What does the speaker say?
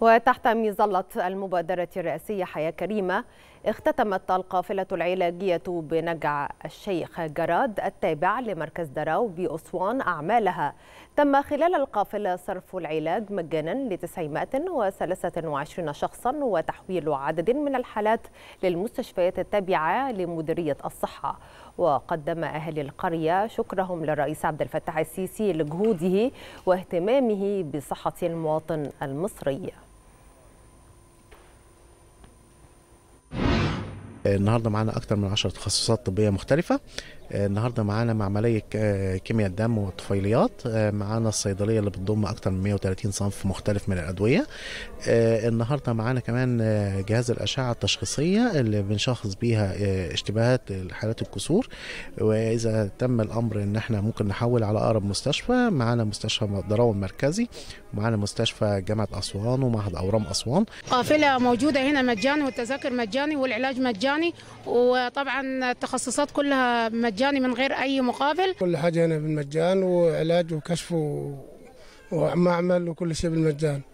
وتحت مظلة المبادرة الرئاسية حياة كريمة اختتمت القافلة العلاجية بنجع الشيخ جراد التابع لمركز دراو بأسوان أعمالها تم خلال القافلة صرف العلاج مجانا ل 923 شخصا وتحويل عدد من الحالات للمستشفيات التابعة لمديرية الصحة وقدم أهل القرية شكرهم للرئيس عبد الفتاح السيسي لجهوده واهتمامه بصحة المواطن المصري آه، النهارده معانا اكتر من 10 تخصصات طبيه مختلفه آه، النهارده معانا معمليه كيمياء الدم والطفيليات آه، معانا الصيدليه اللي بتضم اكتر من 130 صنف مختلف من الادويه النهارده معانا كمان جهاز الاشعه التشخيصيه اللي بنشخص بيها اشتباهات حالات الكسور واذا تم الامر ان احنا ممكن نحول على اقرب مستشفى معانا مستشفى دراوة المركزي ومعانا مستشفى جامعه اسوان ومعهد اورام اسوان قافله موجوده هنا مجاني والتذاكر مجاني والعلاج مجاني مجاني وطبعا التخصصات كلها مجاني من غير اي مقابل كل حاجه هنا بالمجان وعلاج وكشف ومعمل وكل شيء بالمجان